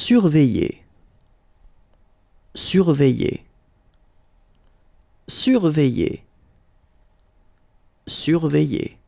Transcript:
Surveiller. Surveiller. Surveiller. Surveiller.